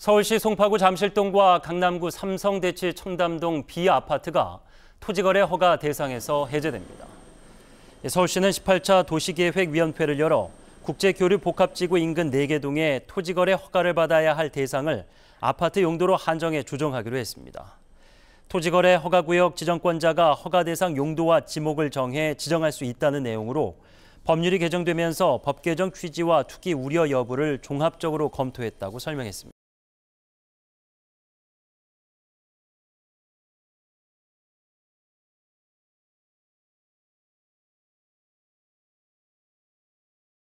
서울시 송파구 잠실동과 강남구 삼성대치 청담동 비아파트가 토지거래 허가 대상에서 해제됩니다. 예, 서울시는 18차 도시계획위원회를 열어 국제교류복합지구 인근 4개 동의 토지거래 허가를 받아야 할 대상을 아파트 용도로 한정해 조정하기로 했습니다. 토지거래 허가구역 지정권자가 허가 대상 용도와 지목을 정해 지정할 수 있다는 내용으로 법률이 개정되면서 법 개정 취지와 투기 우려 여부를 종합적으로 검토했다고 설명했습니다.